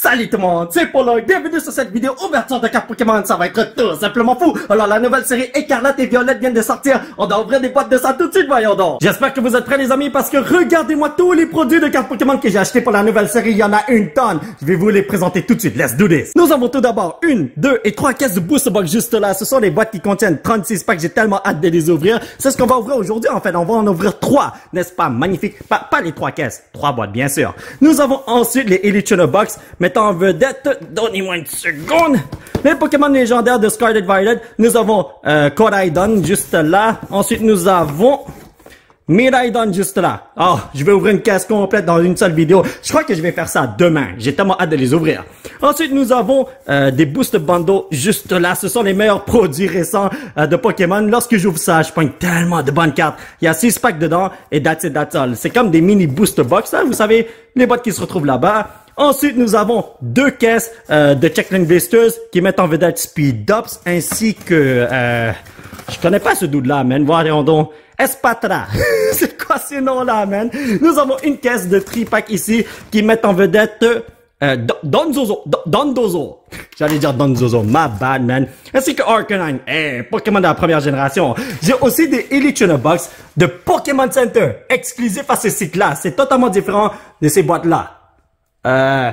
Salut tout le monde, c'est Polo, bienvenue sur cette vidéo ouverture de carte Pokémon, ça va être tout simplement fou Alors la nouvelle série Écarlate et Violette vient de sortir, on doit ouvrir des boîtes de ça tout de suite, voyons donc J'espère que vous êtes prêts les amis, parce que regardez-moi tous les produits de cartes Pokémon que j'ai achetés pour la nouvelle série, il y en a une tonne Je vais vous les présenter tout de suite, let's do this Nous avons tout d'abord une, deux et trois caisses de Booster Box juste là, ce sont les boîtes qui contiennent 36 packs, j'ai tellement hâte de les ouvrir C'est ce qu'on va ouvrir aujourd'hui en fait, on va en ouvrir trois, n'est-ce pas, magnifique, pas, pas les trois caisses, trois boîtes bien sûr Nous avons ensuite les Elite Box, mais étant en vedette, donnez-moi une seconde, les Pokémon légendaires de Scarlet Violet. Nous avons euh, Koraidon juste là. Ensuite, nous avons Miraidon juste là. Oh, je vais ouvrir une caisse complète dans une seule vidéo. Je crois que je vais faire ça demain. J'ai tellement hâte de les ouvrir. Ensuite, nous avons euh, des Boost Bando juste là. Ce sont les meilleurs produits récents euh, de Pokémon. Lorsque j'ouvre ça, je prends tellement de bonnes cartes. Il y a six packs dedans et that's it, that's all. C'est comme des mini Boost Box. Hein, vous savez, les boîtes qui se retrouvent là-bas. Ensuite, nous avons deux caisses euh, de Checkling Blisters qui mettent en vedette Speed Dops ainsi que... Euh, je connais pas ce dude-là, man. Voyons donc. Espatra. C'est quoi ce nom-là, man? Nous avons une caisse de Tri-Pack ici qui met en vedette... Euh, Donzozo Zozo, j'allais dire Donzozo, my bad man, ainsi que Arcanine, eh, Pokémon de la première génération. J'ai aussi des Elite Box de Pokémon Center, exclusif à ce site-là, c'est totalement différent de ces boîtes-là. Euh,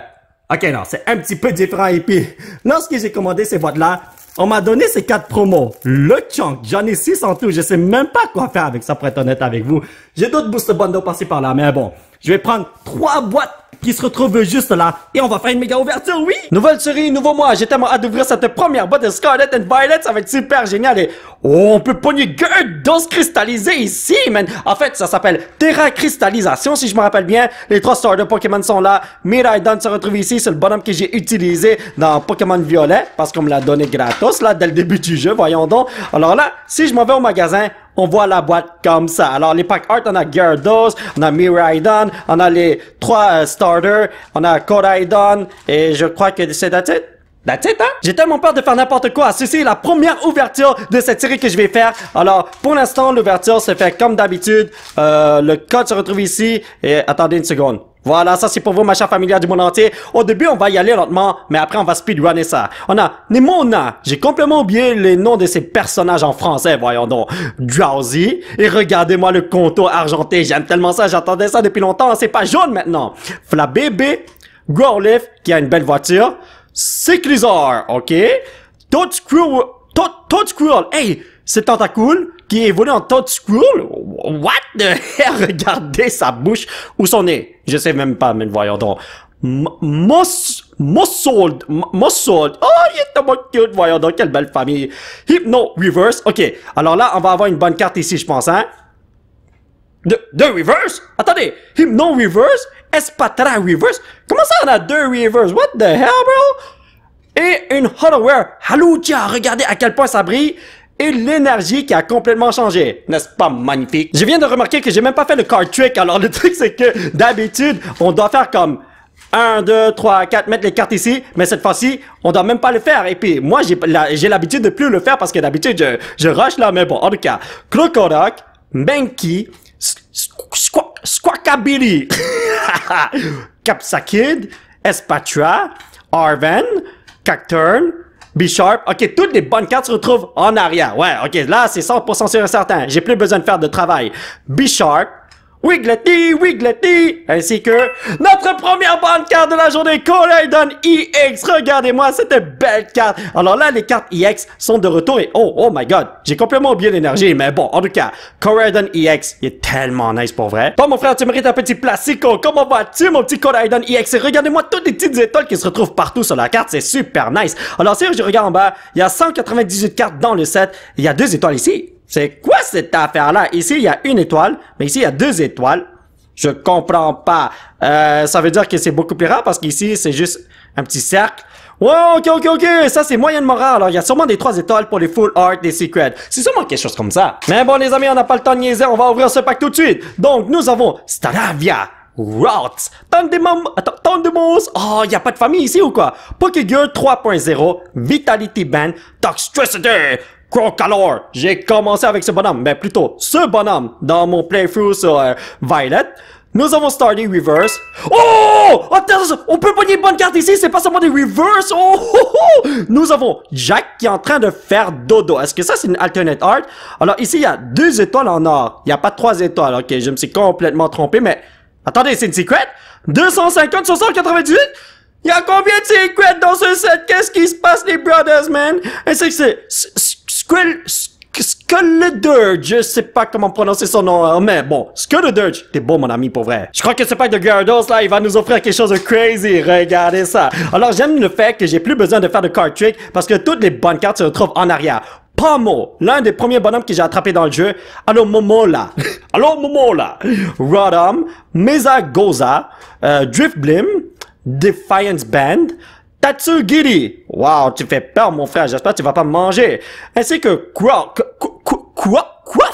ok, non, c'est un petit peu différent. Et puis, lorsque j'ai commandé ces boîtes-là, on m'a donné ces quatre promos. Le chunk, j'en ai six en tout. Je sais même pas quoi faire avec ça pour être honnête avec vous. J'ai d'autres booster bundles par par-là, mais bon. Je vais prendre trois boîtes qui se retrouve juste là. Et on va faire une méga ouverture, oui! Nouvelle série, nouveau moi. J'ai tellement hâte d'ouvrir cette première boîte de Scarlet and Violet. Ça va être super génial. Et oh, on peut pogner deux dose cristallisé ici, man. En fait, ça s'appelle Terra Cristallisation, si je me rappelle bien. Les trois stars de Pokémon sont là. Miraidon se retrouve ici. C'est le bonhomme que j'ai utilisé dans Pokémon Violet. Parce qu'on me l'a donné gratos, là, dès le début du jeu. Voyons donc. Alors là, si je m'en vais au magasin, on voit la boîte comme ça. Alors, les packs art, on a Gyarados, on a Miraidon, on a les trois euh, starters, on a Koraidon, et je crois que c'est that's it. That's it, hein? J'ai tellement peur de faire n'importe quoi. Ceci est la première ouverture de cette série que je vais faire. Alors, pour l'instant, l'ouverture se fait comme d'habitude. Euh, le code se retrouve ici. Et attendez une seconde. Voilà, ça c'est pour vous, ma chère famille du monde entier. Au début, on va y aller lentement, mais après on va speedrunner ça. On a Nemona, J'ai complètement oublié les noms de ces personnages en français, voyons donc. Drowsy. Et regardez-moi le contour argenté. J'aime tellement ça, j'attendais ça depuis longtemps. C'est pas jaune maintenant. Flabébé. Growlif, qui a une belle voiture. Cyclizor, ok? Toad Squirrel. Toad Squirrel. Hey! C'est cool qui évolue en Todd scroll? What the hell? Regardez sa bouche ou son nez. Je sais même pas, mais voyons donc. Moss, Mossold, Mossold. Oh, il est tellement cute, voyons donc, quelle belle famille. Hypno Reverse, ok. Alors là, on va avoir une bonne carte ici, je pense, hein. De, deux reverse? Attendez, Hypno Reverse, Espatra Reverse. Comment ça on a deux reverse? What the hell, bro? Et une Hollowware tia. regardez à quel point ça brille et l'énergie qui a complètement changé. N'est-ce pas magnifique? Je viens de remarquer que j'ai même pas fait le card trick, alors le truc c'est que d'habitude, on doit faire comme 1, 2, 3, 4, mettre les cartes ici, mais cette fois-ci, on doit même pas le faire. Et puis, moi, j'ai l'habitude de plus le faire parce que d'habitude, je, je rush là, mais bon, en tout cas, Krokodok, Benki, Squakabilly, Capsakid, Espatua, Arven, Cacturn. B-Sharp. OK, toutes les bonnes cartes se retrouvent en arrière. Ouais, OK, là, c'est 100% sûr et certain. J'ai plus besoin de faire de travail. B-Sharp, Wiglety, Wiglety, ainsi que notre première bonne carte de la journée, Coraidon EX. Regardez-moi cette belle carte. Alors là, les cartes EX sont de retour et oh, oh my god, j'ai complètement oublié l'énergie, mais bon, en tout cas, Coraidon EX il est tellement nice pour vrai. Bon, mon frère, tu mérites un petit plastico. Comment vas-tu, mon petit Coraidon EX? regardez-moi toutes les petites étoiles qui se retrouvent partout sur la carte, c'est super nice. Alors si je regarde en bas, il y a 198 cartes dans le set, il y a deux étoiles ici. C'est quoi cette affaire-là Ici, il y a une étoile, mais ici, il y a deux étoiles. Je comprends pas. Euh, ça veut dire que c'est beaucoup plus rare parce qu'ici, c'est juste un petit cercle. Wow, ok, ok, ok, ça c'est moyennement rare, alors il y a sûrement des trois étoiles pour les full art des secrets. C'est sûrement quelque chose comme ça. Mais bon les amis, on n'a pas le temps de niaiser, on va ouvrir ce pack tout de suite. Donc nous avons Staravia, Routes, de Tandemos, oh, il n'y a pas de famille ici ou quoi? Pokégear 3.0, Vitality Band, Toxtricity, calor J'ai commencé avec ce bonhomme, mais plutôt ce bonhomme dans mon playthrough sur euh, Violet. Nous avons Starly Reverse. Oh! on peut pogner une bonne carte ici, c'est pas seulement des Reverse! Oh, oh, oh, Nous avons Jack qui est en train de faire dodo. Est-ce que ça, c'est une alternate art? Alors ici, il y a deux étoiles en or. Il n'y a pas trois étoiles. Ok, je me suis complètement trompé, mais... Attendez, c'est une secret? 250 sur 198? Il y a combien de secrets dans ce set? Qu'est-ce qui se passe, les brothers, man? Est-ce que c'est... Skull, Skulledurge, je sais pas comment prononcer son nom, hein, mais bon, Skulledurge, t'es beau mon ami pour vrai. Je crois que ce pack de Gyarados là, il va nous offrir quelque chose de crazy, regardez ça. Alors j'aime le fait que j'ai plus besoin de faire de card trick parce que toutes les bonnes cartes se retrouvent en arrière. Pomo, l'un des premiers bonhommes que j'ai attrapé dans le jeu. Allo Momola, Allo Momola, Rodom, Mesa Goza, euh, Drift Blim, Defiance Band, Tatsugiri. Wow, tu fais peur, mon frère. J'espère que tu vas pas me manger. Ainsi que quoi, quoi, quoi,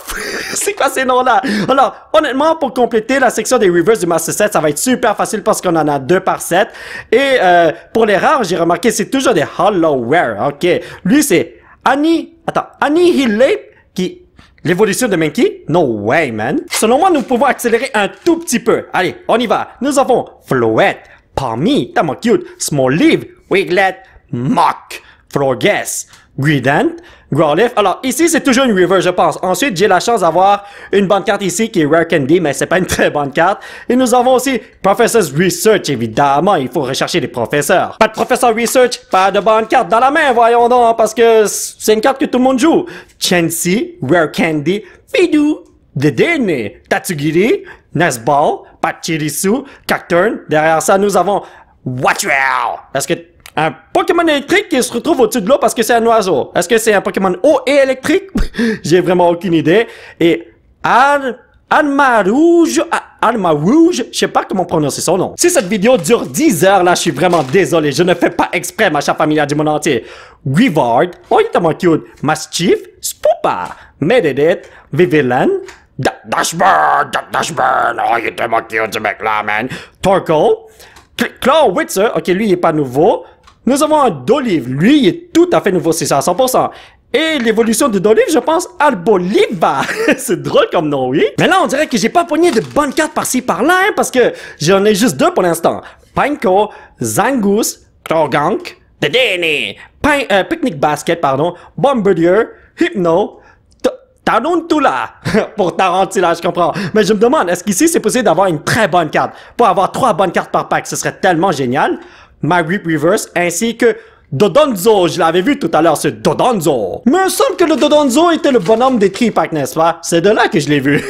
c'est quoi ces noms-là? Alors, honnêtement, pour compléter la section des Reverse du Master 7, ça va être super facile parce qu'on en a deux par 7. Et euh, pour les rares, j'ai remarqué, c'est toujours des Hollowware. OK. Lui, c'est Annie... Attends, Annie Annihilate qui... L'évolution de Minky? No way, man. Selon moi, nous pouvons accélérer un tout petit peu. Allez, on y va. Nous avons Floette, Pommy, tellement cute, Small Leaf, Wiglet, Mock, guess, Greedent, Growlithe. Alors ici, c'est toujours une river, je pense. Ensuite, j'ai la chance d'avoir une bonne carte ici qui est Rare Candy, mais c'est pas une très bonne carte. Et nous avons aussi Professor's Research, évidemment. Il faut rechercher des professeurs. Pas de Professor's Research, pas de bonne carte dans la main, voyons donc, parce que c'est une carte que tout le monde joue. Chansey, Rare Candy, Fidu, Dedenne, Tatsugiri, Nesball, Pachirisu, Cacturne. Derrière ça, nous avons Watchwell. est que un Pokémon électrique qui se retrouve au-dessus de l'eau parce que c'est un oiseau. Est-ce que c'est un Pokémon eau et électrique? J'ai vraiment aucune idée. Et Al Alma Rouge, Alma ah, Rouge, je sais pas comment prononcer son nom. Si cette vidéo dure 10 heures, là, je suis vraiment désolé. Je ne fais pas exprès, ma chère familiale du monde entier. Reward, oh, il est tellement cute. Mastiff, Spoopa, Meredith, Vivilan, Dashburn, Dashburn, oh, il est tellement cute, ce mec-là, man. Torkoal, Clawitzer. ok, lui, il est pas nouveau. Nous avons un Dolive. Lui, il est tout à fait nouveau, c'est ça, 100%. Et l'évolution de Dolive, je pense, à c'est drôle comme nom, oui. Mais là, on dirait que j'ai pas pogné de bonnes cartes par-ci, par-là, hein, parce que j'en ai juste deux pour l'instant. Panko, Zangus, Torgank, The euh, Picnic Basket, pardon, Bombardier, Hypno, Tarantula pour Tarantula, je comprends. Mais je me demande, est-ce qu'ici c'est possible d'avoir une très bonne carte? Pour avoir trois bonnes cartes par pack, ce serait tellement génial. My grip Reverse, ainsi que Dodonzo, je l'avais vu tout à l'heure, ce Dodonzo. me semble que le Dodonzo était le bonhomme des tripacks, n'est-ce pas? C'est de là que je l'ai vu.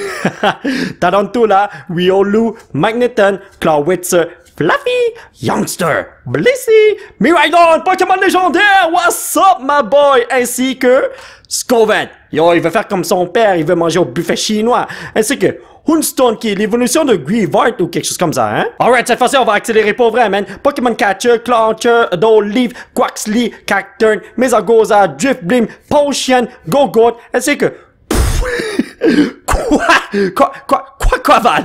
Tarantula, Riolu, Magneton, Clawitzer, Fluffy, Youngster, Blissey, Miraidon, Pokémon légendaire, what's up my boy, ainsi que Scovet. Yo, il veut faire comme son père, il veut manger au buffet chinois. Ainsi que Hunstone qui est l'évolution de Grievart ou quelque chose comme ça, hein? Alright, cette fois-ci, on va accélérer pour vrai, man. Pokémon Catcher, Clauncher, Leaf, Quaxly, Cacturn, Mesagoza, Drifblim, Potion, Gogot, ainsi que... quoi? Quoi? Quoi? Quoi, quoi,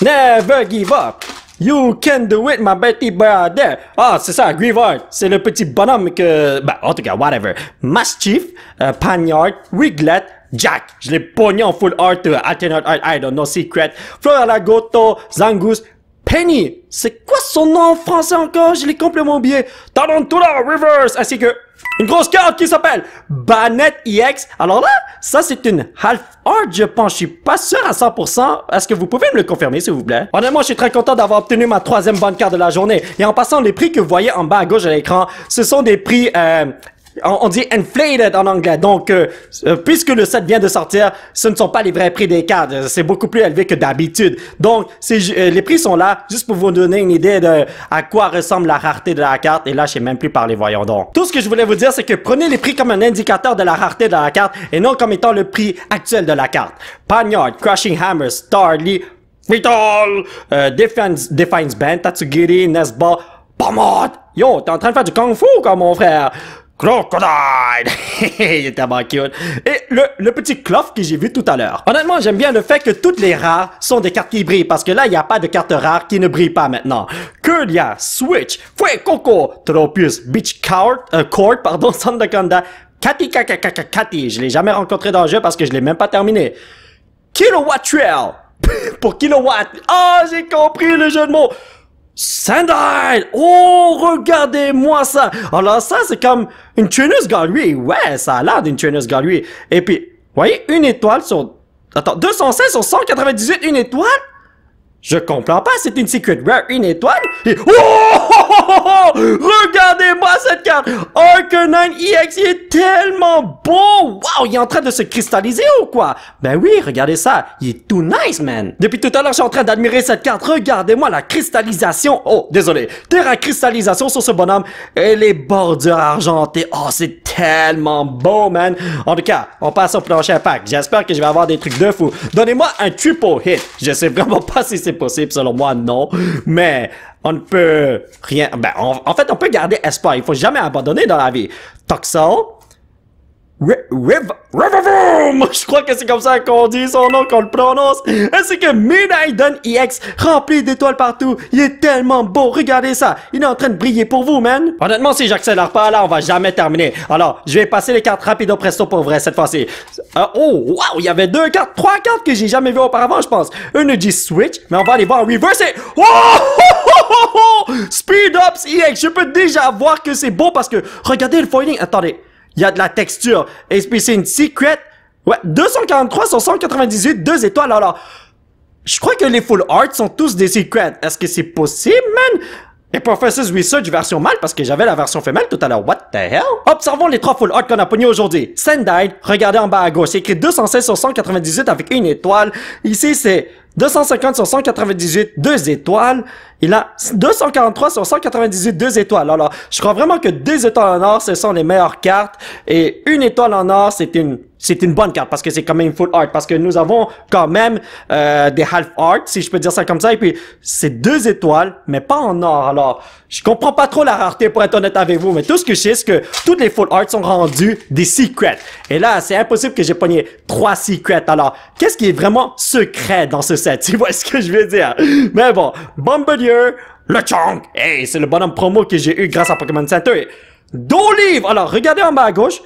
Never give up! You can do it, ma petite brother. Ah, oh, c'est ça, Grievard. C'est le petit bonhomme que... Bah, en tout cas, whatever. Mastiff, euh, Pagnard, Wiglet, Jack. Je l'ai pogné en full art, uh, alternate art, I don't know, secret. Floralagoto, Zangus, Penny, c'est quoi son nom en français encore Je l'ai complètement oublié. Tarantula Reverse, ainsi que une grosse carte qui s'appelle Banette EX. Alors là, ça c'est une half art, je pense. Je suis pas sûr à 100%. Est-ce que vous pouvez me le confirmer, s'il vous plaît Honnêtement, je suis très content d'avoir obtenu ma troisième bonne carte de la journée. Et en passant, les prix que vous voyez en bas à gauche à l'écran, ce sont des prix euh, on, dit inflated en anglais. Donc, euh, euh, puisque le set vient de sortir, ce ne sont pas les vrais prix des cartes. C'est beaucoup plus élevé que d'habitude. Donc, euh, les prix sont là juste pour vous donner une idée de à quoi ressemble la rareté de la carte. Et là, je sais même plus parler, voyons donc. Tout ce que je voulais vous dire, c'est que prenez les prix comme un indicateur de la rareté de la carte et non comme étant le prix actuel de la carte. Panyard, Crushing Hammer, Starly, Vital, euh, Defense, Defense Band, Tatsugiri, Nesba, Pomod. Yo, t'es en train de faire du kung fu, quoi, mon frère. Crocodile! il tellement cute, Et le, le petit clof que j'ai vu tout à l'heure. Honnêtement, j'aime bien le fait que toutes les rares sont des cartes qui brillent, parce que là, il n'y a pas de carte rare qui ne brille pas maintenant. Kulia, Switch, Fue Coco, Tropius, Beach Court, euh, Court, pardon, Sandaconda, Cathy, Kati. je l'ai jamais rencontré dans le jeu parce que je l'ai même pas terminé. Kilowatt Trail, pour Kilowatt. Ah, j'ai compris le jeu de mots! Sandile! Oh, regardez-moi ça! Alors ah, ça, c'est comme une tuneuse Galway. Ouais, ça a l'air d'une tuneuse Galway. Et puis, voyez, une étoile sur... Attends, 216 sur 198, une étoile? Je comprends pas, c'est une Secret Rare, une étoile, et... Oh, oh, oh, oh Regardez-moi cette carte Arcanine EX, il est tellement beau Waouh, il est en train de se cristalliser ou quoi Ben oui, regardez ça, il est tout nice, man Depuis tout à l'heure, je suis en train d'admirer cette carte, regardez-moi la cristallisation Oh, désolé, terra cristallisation sur ce bonhomme, et les bordures argentées, oh, c'est tellement beau, man En tout cas, on passe au prochain pack, j'espère que je vais avoir des trucs de fou Donnez-moi un triple hit, je sais vraiment pas si c'est possible? Selon moi, non. Mais on ne peut rien. Ben, en fait, on peut garder espoir. Il faut jamais abandonner dans la vie. Toxel, Riv... Rivavoom! Je crois que c'est comme ça qu'on dit son nom, qu'on le prononce. Ainsi que Minaiden EX, rempli d'étoiles partout. Il est tellement beau, regardez ça. Il est en train de briller pour vous, man. Honnêtement, si j'accélère pas, là, on va jamais terminer. Alors, je vais passer les cartes rapido presto pour vrai cette fois-ci. Euh, oh, wow, il y avait deux cartes, trois cartes que j'ai jamais vues auparavant, je pense. Une dit Switch, mais on va aller voir reverse et... Oh! Speed Ups EX, je peux déjà voir que c'est beau parce que... Regardez le foiling, attendez... Il y a de la texture. c'est une Secret. Ouais, 243 sur 198, 2 étoiles. Alors, je crois que les full art sont tous des secrets. Est-ce que c'est possible, man? Et Professor's Research version mâle parce que j'avais la version femelle tout à l'heure. What the hell? Observons les trois full art qu'on a pognés aujourd'hui. Sendai, regardez en bas à gauche, c'est écrit 216 sur 198 avec une étoile. Ici, c'est 250 sur 198, 2 étoiles. Il a 243 sur 198, 2 étoiles. Alors, je crois vraiment que 2 étoiles en or, ce sont les meilleures cartes. Et une étoile en or, c'est une c'est une bonne carte parce que c'est quand même full art. Parce que nous avons quand même euh, des half art, si je peux dire ça comme ça. Et puis, c'est deux étoiles, mais pas en or. Alors, je comprends pas trop la rareté pour être honnête avec vous. Mais tout ce que je sais, c'est que toutes les full art sont rendues des secrets. Et là, c'est impossible que j'ai pogné trois secrets. Alors, qu'est-ce qui est vraiment secret dans ce ça, tu vois ce que je veux dire. Mais bon, Bombardier, le Chong. Hey, c'est le bonhomme promo que j'ai eu grâce à Pokémon Center. D'olive! Alors, regardez en bas à gauche.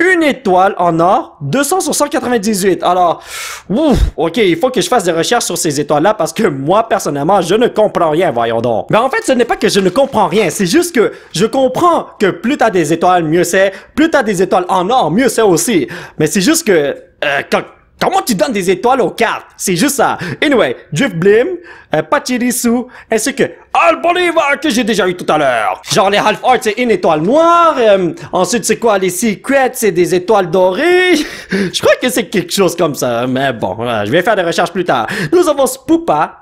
Une étoile en or, 200 sur 198. Alors, ouf, ok, il faut que je fasse des recherches sur ces étoiles-là parce que moi, personnellement, je ne comprends rien, voyons donc. Mais en fait, ce n'est pas que je ne comprends rien, c'est juste que je comprends que plus t'as des étoiles, mieux c'est. Plus t'as des étoiles en or, mieux c'est aussi. Mais c'est juste que, euh, quand Comment tu donnes des étoiles aux cartes C'est juste ça. Anyway, Jeff Blim, euh, Pachirisu, ainsi que Al Bolivar que j'ai déjà eu tout à l'heure. Genre les Half Hearts, c'est une étoile noire. Euh, ensuite, c'est quoi les Secrets C'est des étoiles dorées. je crois que c'est quelque chose comme ça. Mais bon, je vais faire des recherches plus tard. Nous avons Spoopa,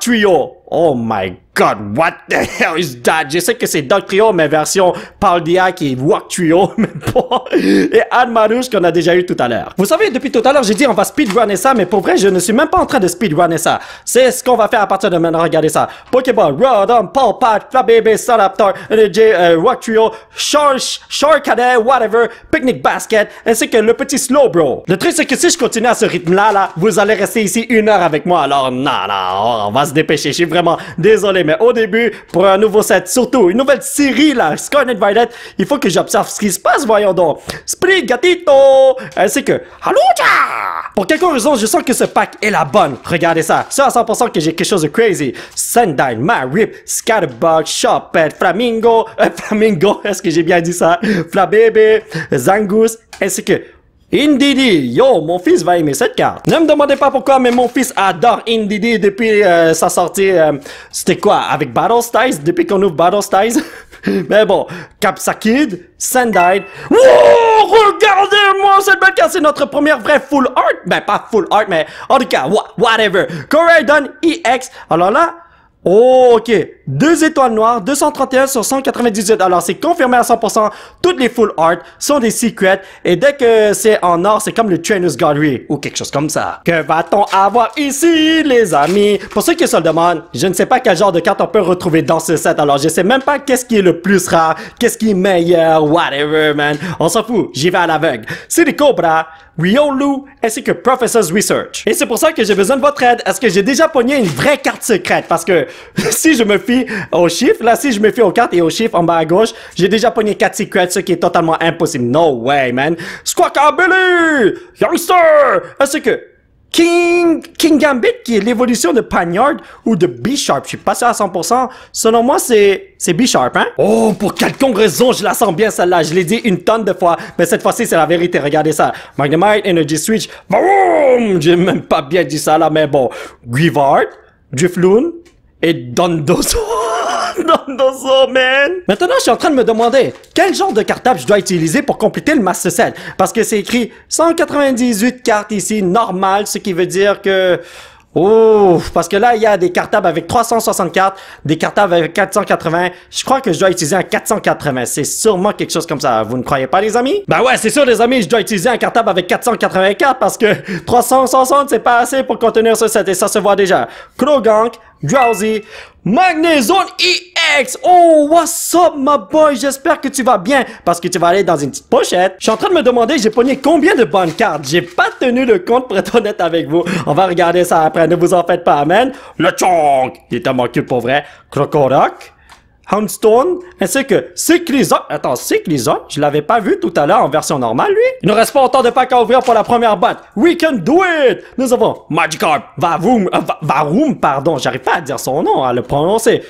Trio, Oh my god, what the hell is that? Je sais que c'est Doc Trio, mais version Paul qui et Walk Trio, mais pas. Et Anne Marouche qu'on a déjà eu tout à l'heure. Vous savez, depuis tout à l'heure, j'ai dit on va speedrunner ça, mais pour vrai, je ne suis même pas en train de speedrunner ça. C'est ce qu'on va faire à partir de maintenant. Regardez ça. Pokéball, Rodom, Paul Pat, Flabébé, Salaptor, NJ, euh, Walk Trio, Shark, Cadet, whatever, Picnic Basket, ainsi que le petit Slow Bro. Le truc, c'est que si je continue à ce rythme-là, là, vous allez rester ici une heure avec moi, alors non, non, on va se dépêcher. Je suis vraiment désolé, mais au début, pour un nouveau set, surtout une nouvelle série, là, Scarlet Violet, il faut que j'observe ce qui se passe, voyons donc. Sprigatito! Ainsi que Halucha! Pour quelque raison, je sens que ce pack est la bonne. Regardez ça, c'est à 100% que j'ai quelque chose de crazy. Sendine, Marip, Scatterbug, Chopped, Flamingo, euh, Flamingo, est-ce que j'ai bien dit ça? Flabébé, Zangus, ainsi que Indeedy, yo, mon fils va aimer cette carte. Ne me demandez pas pourquoi, mais mon fils adore Indeedy depuis euh, sa sortie, euh, c'était quoi, avec Battle Styles, depuis qu'on ouvre Battle Styles. mais bon, Capsakid, Sendai. Wow, regardez-moi cette belle carte, c'est notre première vraie full art. Ben, pas full art, mais en tout cas, whatever. Corridon EX, alors là, oh, ok, deux étoiles noires, 231 sur 198. Alors, c'est confirmé à 100%. Toutes les full art sont des secrets. Et dès que c'est en or, c'est comme le Trainer's Gallery ou quelque chose comme ça. Que va-t-on avoir ici, les amis? Pour ceux qui se le demandent, je ne sais pas quel genre de carte on peut retrouver dans ce set. Alors, je sais même pas qu'est-ce qui est le plus rare, qu'est-ce qui est meilleur, whatever, man. On s'en fout. J'y vais à l'aveugle. C'est des Cobras, Riolu, ainsi que Professor's Research. Et c'est pour ça que j'ai besoin de votre aide. Est-ce que j'ai déjà pogné une vraie carte secrète? Parce que si je me fie au chiffre là, si je me fais aux cartes et au chiffre en bas à gauche, j'ai déjà pogné 4 secrets, ce qui est totalement impossible. No way, man. Squawkabilly! Youngster! Est-ce que King, King Gambit, qui est l'évolution de Panyard ou de B-Sharp. Je suis passé à 100%. Selon moi, c'est, c'est B-Sharp, hein? Oh, pour quelconque raison, je la sens bien, celle-là. Je l'ai dit une tonne de fois, mais cette fois-ci, c'est la vérité. Regardez ça. Magnemite, Energy Switch. Boom! J'ai même pas bien dit ça, là, mais bon. Grivard, Drifloon et Dondozo. Maintenant, je suis en train de me demander quel genre de cartable je dois utiliser pour compléter le master Parce que c'est écrit 198 cartes ici, normal, ce qui veut dire que... ouf, parce que là, il y a des cartables avec 364, des cartables avec 480. Je crois que je dois utiliser un 480. C'est sûrement quelque chose comme ça. Vous ne croyez pas, les amis? Bah ben ouais, c'est sûr, les amis, je dois utiliser un cartable avec 484 parce que 360, c'est pas assez pour contenir ce set et ça se voit déjà. gank. Drowsy, Magnézone EX! Oh, what's up, my boy? J'espère que tu vas bien, parce que tu vas aller dans une petite pochette. Je suis en train de me demander, j'ai pogné combien de bonnes cartes? J'ai pas tenu le compte pour être honnête avec vous. On va regarder ça après, ne vous en faites pas, man. Le Chonk! Il est mon cul pour vrai. Houndstone, ainsi que Cyclizot. Attends, Cyclizot, je l'avais pas vu tout à l'heure en version normale, lui. Il ne reste pas autant de packs à ouvrir pour la première bat. We can do it! Nous avons Magikarp, euh, Varum, pardon, j'arrive pas à dire son nom, à le prononcer.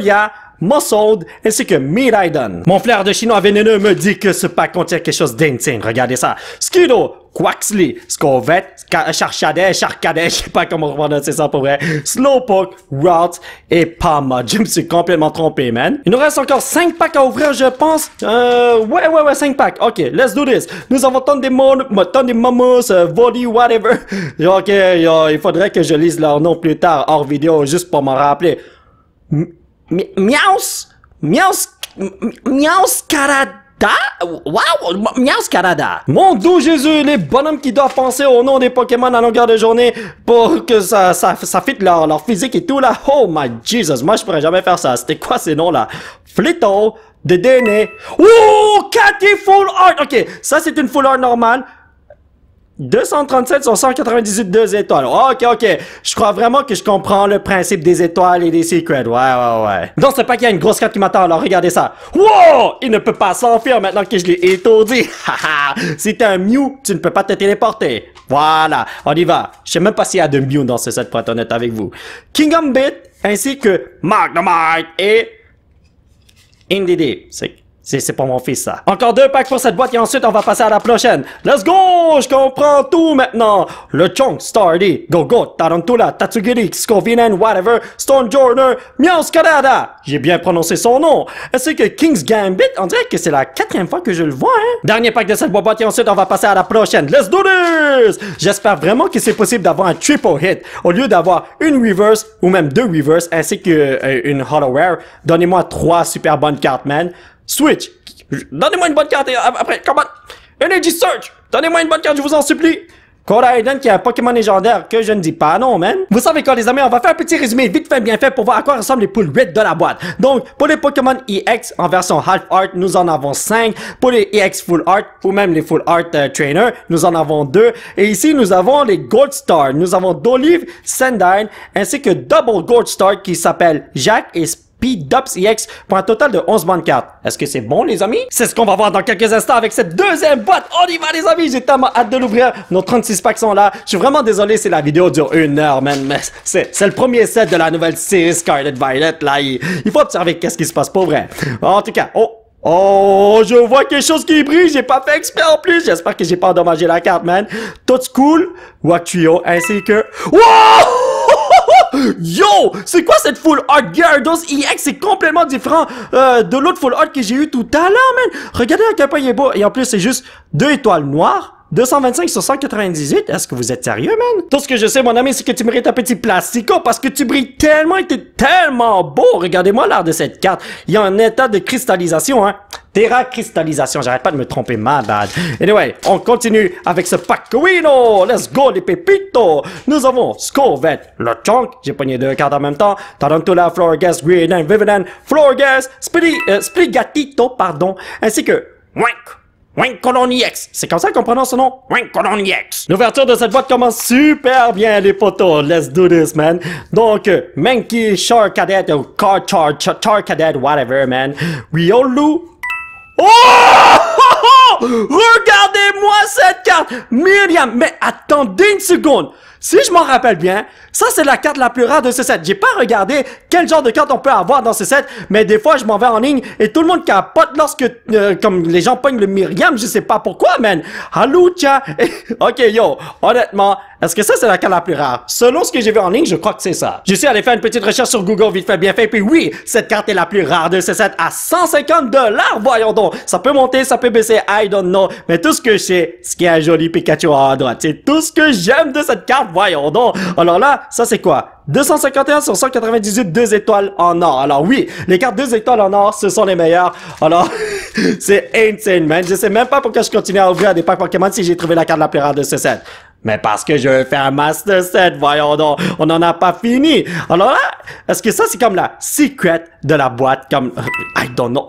ya Mossold ainsi que Miraidon. Mon flair de chinois vénéneux me dit que ce pack contient quelque chose d'intime, Regardez ça. Skido, Quaxley, Scovet, Charchadet, Charcadet, je sais pas comment on prononcer ça pour vrai, Slowpoke, Route et Pama. Je me suis complètement trompé, man. Il nous reste encore 5 packs à ouvrir, je pense. Euh, ouais, ouais, ouais, 5 packs. Ok, let's do this. Nous avons tant de mots, tant de mammouths, euh, body, whatever. Ok, il faudrait que je lise leur nom plus tard hors vidéo juste pour m'en rappeler. Miaus Miaus Miaus carada? Wow, Miaus carada. Mon doux Jésus, les bonhommes qui doivent penser au nom des Pokémon à longueur de journée pour que ça, ça, ça fitte leur, leur physique et tout là. Oh my Jesus, moi je pourrais jamais faire ça. C'était quoi ces noms là Flitto, DDN. Ouh Cathy Full Art. Ok, ça c'est une Full Art normale. 237 sur 198 deux étoiles. Ok, ok. Je crois vraiment que je comprends le principe des étoiles et des secrets. Ouais, ouais, ouais. Dans ce pack, il y a une grosse carte qui m'attend, alors regardez ça. Wow! Il ne peut pas s'enfuir maintenant que je l'ai étourdi. Haha! si t'es un Mew, tu ne peux pas te téléporter. Voilà. On y va. Je sais même pas s'il y a de Mew dans ce set pour être honnête avec vous. Kingdom Bit, ainsi que Magnemite et Indidi. C'est c'est pour mon fils, ça. Encore deux packs pour cette boîte et ensuite on va passer à la prochaine. Let's go! Je comprends tout maintenant. Le Chong, Stardy, Gogo, Tarantula, Tatsugiri, Scovinen, whatever, Stone Jordan, Kanada! J'ai bien prononcé son nom. Ainsi que King's Gambit, on dirait que c'est la quatrième fois que je le vois, hein. Dernier pack de cette boîte et ensuite on va passer à la prochaine. Let's do this! J'espère vraiment que c'est possible d'avoir un triple hit au lieu d'avoir une reverse ou même deux reverse ainsi que euh, une hollow Donnez-moi trois super bonnes cartes, man. Switch. Donnez-moi une bonne carte euh, après, on. Energy Search. Donnez-moi une bonne carte, je vous en supplie. Koraiden qui est un Pokémon légendaire que je ne dis pas non, man. Vous savez quoi, les amis, on va faire un petit résumé vite fait, bien fait pour voir à quoi ressemblent les poules 8 de la boîte. Donc, pour les Pokémon EX en version Half Art, nous en avons 5. Pour les EX Full Art ou même les Full Art euh, Trainer, nous en avons 2. Et ici, nous avons les Gold Star. Nous avons Dolive, Sandine, ainsi que Double Gold Star qui s'appelle Jack et puis EX pour un total de 11 cartes. Est-ce que c'est bon, les amis? C'est ce qu'on va voir dans quelques instants avec cette deuxième boîte. On y va, les amis! J'ai tellement hâte de l'ouvrir. Nos 36 packs sont là. Je suis vraiment désolé si la vidéo dure une heure, man. Mais c'est C'est le premier set de la nouvelle série Scarlet Violet, là. Il, faut observer qu'est-ce qui se passe pour vrai. En tout cas, oh! Oh, je vois quelque chose qui brille, j'ai pas fait exprès en plus, j'espère que j'ai pas endommagé la carte, man. Tout cool, Wakuyo, ainsi que... Wow! Yo! C'est quoi cette full art Gyarados EX? C'est complètement différent euh, de l'autre full art que j'ai eu tout à l'heure, man! Regardez à quel point il est beau! Et en plus, c'est juste deux étoiles noires 225 sur 198? Est-ce que vous êtes sérieux, man? Tout ce que je sais, mon ami, c'est que tu mérites un petit plastico parce que tu brilles tellement et t'es tellement beau. Regardez-moi l'art de cette carte. Il y a un état de cristallisation, hein? Terra cristallisation. J'arrête pas de me tromper, ma bad. Anyway, on continue avec ce pacquino. Let's go, les pépitos. Nous avons Scovet, le Chunk. J'ai pogné deux cartes en même temps. Tarantula, Florgas, Green, Vividan, Florgas, Spli, euh, pardon, ainsi que Wank. Winkoloniax. C'est comme ça qu'on prononce son nom? X! L'ouverture de cette boîte commence super bien, les photos. Let's do this, man. Donc, euh, Mankey, Shark Cadet, ou Car Char, Char, Cadet, whatever, man. We all lose. Oh! Regardez-moi cette carte! Myriam, mais attendez une seconde! Si je m'en rappelle bien, ça c'est la carte la plus rare de ce set. J'ai pas regardé quel genre de carte on peut avoir dans ce set, mais des fois je m'en vais en ligne et tout le monde capote lorsque euh, comme les gens pognent le Myriam, je sais pas pourquoi, man. tia, ok yo, honnêtement, est-ce que ça c'est la carte la plus rare Selon ce que j'ai vu en ligne, je crois que c'est ça. Je suis allé faire une petite recherche sur Google vite fait bien fait, puis oui, cette carte est la plus rare de ce set à 150 dollars, voyons donc. Ça peut monter, ça peut baisser, I don't know, mais tout ce que je sais, c'est qu'il y un joli Pikachu à droite. C'est tout ce que j'aime de cette carte voyons donc. Alors là, ça c'est quoi? 251 sur 198, deux étoiles en or. Alors oui, les cartes deux étoiles en or, ce sont les meilleures. Alors, c'est insane, man. Je sais même pas pourquoi je continue à ouvrir des packs Pokémon si j'ai trouvé la carte la plus rare de ce set. Mais parce que je veux faire un Master Set, voyons donc, on n'en a pas fini. Alors là, est-ce que ça c'est comme la secret de la boîte, comme... Euh, I don't know.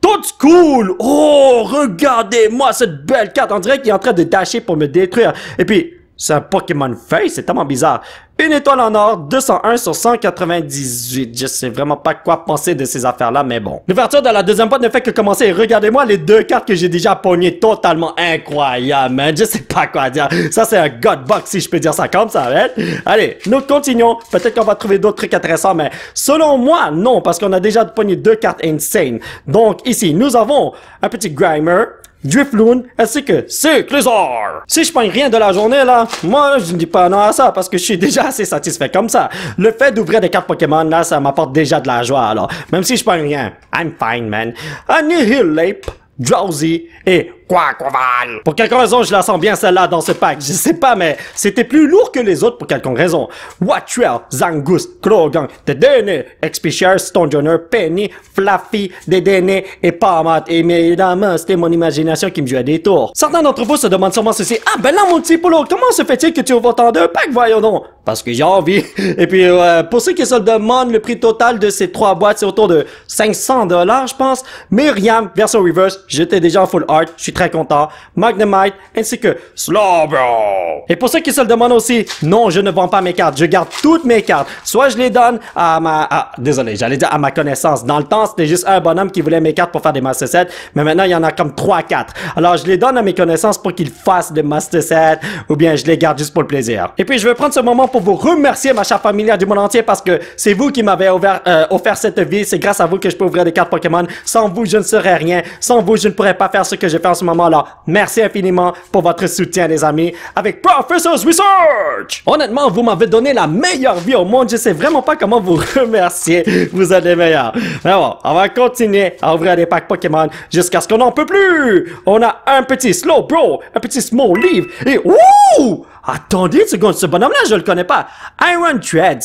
Tout cool! Oh, regardez-moi cette belle carte! On dirait qu'il est en train de tâcher pour me détruire. Et puis, c'est un Pokémon face, c'est tellement bizarre. Une étoile en or, 201 sur 198. Je sais vraiment pas quoi penser de ces affaires-là, mais bon. L'ouverture de la deuxième boîte ne fait que commencer. Regardez-moi les deux cartes que j'ai déjà pognées. Totalement incroyable, man. Je sais pas quoi dire. Ça, c'est un God Box, si je peux dire ça comme ça, man. Allez, nous continuons. Peut-être qu'on va trouver d'autres trucs intéressants, mais selon moi, non, parce qu'on a déjà pogné deux cartes insane. Donc, ici, nous avons un petit Grimer, Drifloon, ainsi que Cyclizor. Si je prends rien de la journée, là, moi, je ne dis pas non à ça parce que je suis déjà assez satisfait comme ça. Le fait d'ouvrir des cartes Pokémon, là, ça m'apporte déjà de la joie, alors. Même si je prends rien, I'm fine, man. Annihilate, Drowsy et pour quelque raison, je la sens bien celle-là dans ce pack. Je sais pas, mais c'était plus lourd que les autres pour quelque raison. Watchwell, Zangus, Krogan, Dedenne, Stone Stonejourner, Penny, Fluffy, Dedenne et Pamat. Et évidemment, c'était mon imagination qui me jouait des tours. Certains d'entre vous se demandent sûrement ceci. Ah ben là, mon petit Polo, comment se fait-il que tu ouvres autant de packs, voyons donc Parce que j'ai envie. Et puis, euh, pour ceux qui se le demandent, le prix total de ces trois boîtes, c'est autour de 500 dollars, je pense. Myriam, version reverse, j'étais déjà en full art content, Magnemite ainsi que Slowbro. Et pour ceux qui se le demandent aussi, non, je ne vends pas mes cartes, je garde toutes mes cartes. Soit je les donne à ma... À, désolé, j'allais dire à ma connaissance. Dans le temps, c'était juste un bonhomme qui voulait mes cartes pour faire des Master 7, mais maintenant, il y en a comme 3-4. Alors, je les donne à mes connaissances pour qu'ils fassent des Master 7, ou bien je les garde juste pour le plaisir. Et puis, je veux prendre ce moment pour vous remercier, ma chère familière du monde entier, parce que c'est vous qui m'avez euh, offert cette vie, c'est grâce à vous que je peux ouvrir des cartes Pokémon. Sans vous, je ne serais rien. Sans vous, je ne pourrais pas faire ce que j'ai fait en ce moment Merci infiniment pour votre soutien, les amis, avec Professor's Research! Honnêtement, vous m'avez donné la meilleure vie au monde. Je sais vraiment pas comment vous remercier. Vous êtes les meilleurs. Mais bon, on va continuer à ouvrir des packs Pokémon jusqu'à ce qu'on n'en peut plus! On a un petit Slow Bro, un petit Small Leaf, et ouh! Attendez une seconde, ce bonhomme-là, je le connais pas. Iron Tread.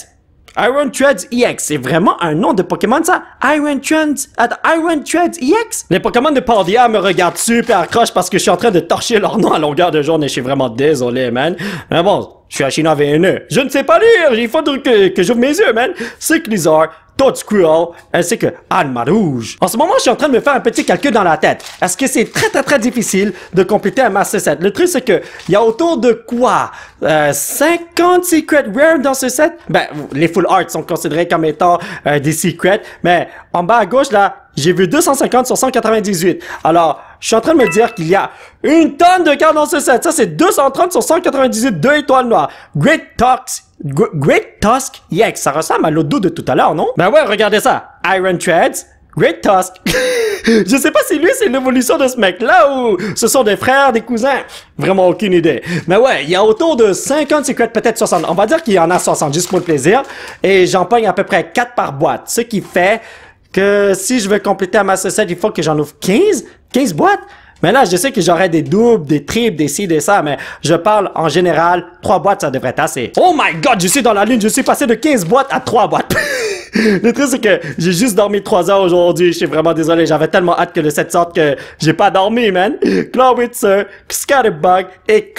Iron Treads EX. C'est vraiment un nom de Pokémon, ça? Iron Threads, Iron Treads EX? Les Pokémon de Pandia me regardent super accroche parce que je suis en train de torcher leur nom à longueur de journée. Je suis vraiment désolé, man. Mais bon, je suis un chinois VNE. Je ne sais pas lire. Il faut que, que j'ouvre mes yeux, man. C'est Clizard. Todd Squirrel, ainsi que Anne Marouge. En ce moment, je suis en train de me faire un petit calcul dans la tête. Est-ce que c'est très très très difficile de compléter un Master Set? Le truc, c'est que il y a autour de quoi? 50 euh, Secret Rare dans ce set? Ben, les Full Arts sont considérés comme étant euh, des Secrets, mais en bas à gauche, là, j'ai vu 250 sur 198. Alors, je suis en train de me dire qu'il y a une tonne de cartes dans ce set. Ça, c'est 230 sur 198, deux étoiles noires. Great Talks Great Tusk Yek, ça ressemble à l'autre de tout à l'heure, non? Ben ouais, regardez ça. Iron Treads, Great Tusk. je sais pas si lui c'est l'évolution de ce mec-là ou ce sont des frères, des cousins. Vraiment aucune idée. Mais ben ouais, il y a autour de 50 secrets, peut-être 60. On va dire qu'il y en a 60 juste pour le plaisir. Et j'en pogne à peu près 4 par boîte. Ce qui fait que si je veux compléter à ma société, il faut que j'en ouvre 15. 15 boîtes? Mais là, je sais que j'aurais des doubles, des triples, des ci, des ça, mais je parle en général, trois boîtes, ça devrait être assez. Oh my god, je suis dans la lune, je suis passé de 15 boîtes à trois boîtes. le truc, c'est que j'ai juste dormi 3 heures aujourd'hui. Je suis vraiment désolé. J'avais tellement hâte que de cette sorte que j'ai pas dormi, man. Clawitzer, Scatterbug et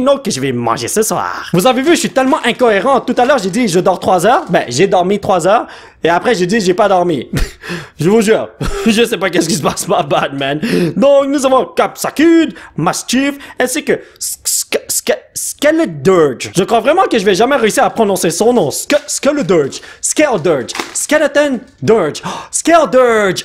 non, que je vais manger ce soir. Vous avez vu, je suis tellement incohérent. Tout à l'heure, j'ai dit je dors 3 heures. Ben, j'ai dormi 3 heures. Et après, j'ai dit j'ai pas dormi. je vous jure. je sais pas qu'est-ce qui se passe, ma bad, man. Donc, nous avons Capsacude, Mastiff, ainsi que S-S-S-S-Skeledurge Je crois vraiment que je vais jamais réussir à prononcer son nom. S-S-Skeledurge Skeledurge. Skeleton Dirge. Oh, Scale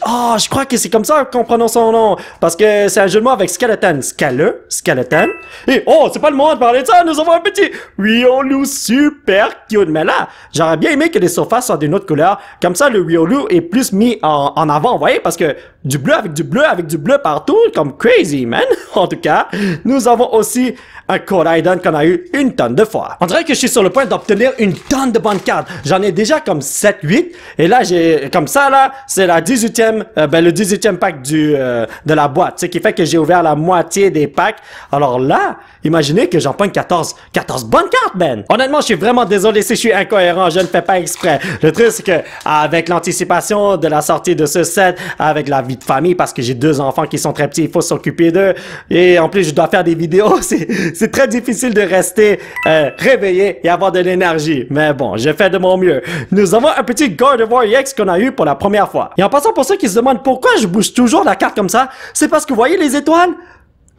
Oh, je crois que c'est comme ça qu'on prononce son nom. Parce que c'est un jeu de mots avec Skeleton. Scale, Skeleton. Et oh, c'est pas le moment de parler de ça. Nous avons un petit Riolu super cute. Mais là, j'aurais bien aimé que les surfaces soient d'une autre couleur. Comme ça, le Riolu est plus mis en, avant, vous voyez? Parce que du bleu avec du bleu avec du bleu partout, comme crazy, man. En tout cas, nous avons aussi un Koraidon qu'on a eu une tonne de fois. On dirait que je suis sur le point d'obtenir une tonne de bonnes cartes. J'en ai déjà comme 7 8. Et là, j'ai comme ça, là, c'est la 18e, euh, ben, le 18e pack du, euh, de la boîte, ce qui fait que j'ai ouvert la moitié des packs. Alors là, Imaginez que j'en pogne 14, 14 bonnes cartes, Ben Honnêtement, je suis vraiment désolé si je suis incohérent, je ne fais pas exprès. Le truc, c'est que, avec l'anticipation de la sortie de ce set, avec la vie de famille, parce que j'ai deux enfants qui sont très petits, il faut s'occuper d'eux, et en plus, je dois faire des vidéos, c'est très difficile de rester euh, réveillé et avoir de l'énergie. Mais bon, je fais de mon mieux. Nous avons un petit Gardevoir EX qu'on a eu pour la première fois. Et en passant, pour ceux qui se demandent pourquoi je bouge toujours la carte comme ça, c'est parce que, vous voyez les étoiles?